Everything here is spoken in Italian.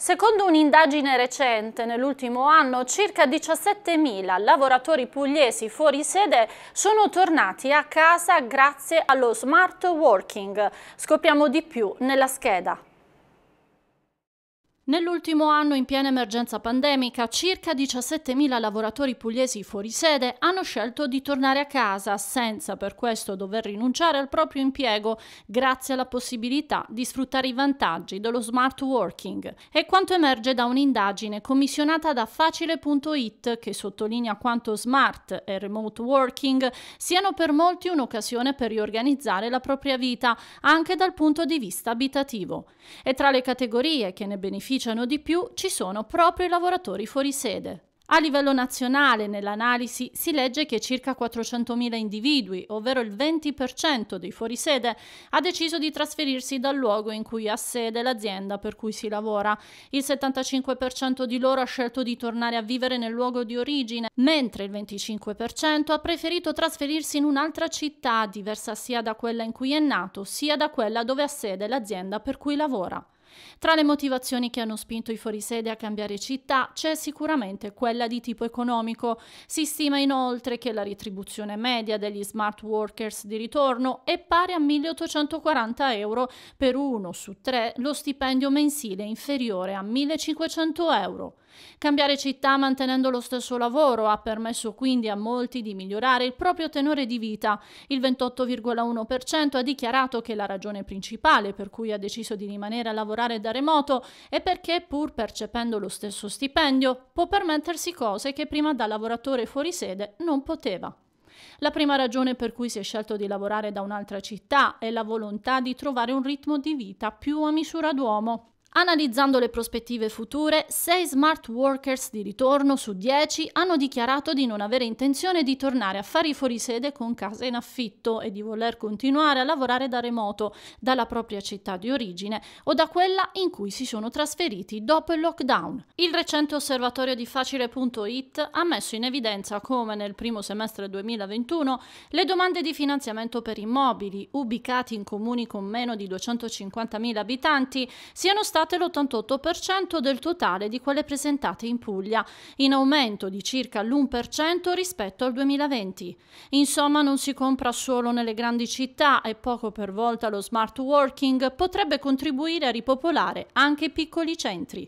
Secondo un'indagine recente, nell'ultimo anno circa 17.000 lavoratori pugliesi fuori sede sono tornati a casa grazie allo smart working. Scopriamo di più nella scheda. Nell'ultimo anno, in piena emergenza pandemica, circa 17.000 lavoratori pugliesi fuori sede hanno scelto di tornare a casa senza per questo dover rinunciare al proprio impiego, grazie alla possibilità di sfruttare i vantaggi dello smart working. È quanto emerge da un'indagine commissionata da facile.it che sottolinea quanto smart e remote working siano per molti un'occasione per riorganizzare la propria vita, anche dal punto di vista abitativo. E tra le categorie che ne beneficiano beneficiano di più ci sono proprio i lavoratori fuori sede. A livello nazionale, nell'analisi, si legge che circa 400.000 individui, ovvero il 20% dei fuorisede, ha deciso di trasferirsi dal luogo in cui ha sede l'azienda per cui si lavora. Il 75% di loro ha scelto di tornare a vivere nel luogo di origine, mentre il 25% ha preferito trasferirsi in un'altra città, diversa sia da quella in cui è nato, sia da quella dove ha sede l'azienda per cui lavora. Tra le motivazioni che hanno spinto i fuorisede a cambiare città c'è sicuramente quella di tipo economico. Si stima inoltre che la retribuzione media degli smart workers di ritorno è pari a 1840 euro per uno su tre, lo stipendio mensile inferiore a 1500 euro. Cambiare città mantenendo lo stesso lavoro ha permesso quindi a molti di migliorare il proprio tenore di vita. Il 28,1% ha dichiarato che la ragione principale per cui ha deciso di rimanere a lavorare da remoto è perché pur percependo lo stesso stipendio può permettersi cose che prima da lavoratore fuori sede non poteva. La prima ragione per cui si è scelto di lavorare da un'altra città è la volontà di trovare un ritmo di vita più a misura d'uomo. Analizzando le prospettive future, 6 smart workers di ritorno su 10 hanno dichiarato di non avere intenzione di tornare a fare i fuorisede con case in affitto e di voler continuare a lavorare da remoto, dalla propria città di origine o da quella in cui si sono trasferiti dopo il lockdown. Il recente osservatorio di facile.it ha messo in evidenza come nel primo semestre 2021 le domande di finanziamento per immobili ubicati in comuni con meno di 250.000 abitanti siano state superate l'88% del totale di quelle presentate in Puglia, in aumento di circa l'1% rispetto al 2020. Insomma, non si compra solo nelle grandi città e poco per volta lo smart working potrebbe contribuire a ripopolare anche i piccoli centri.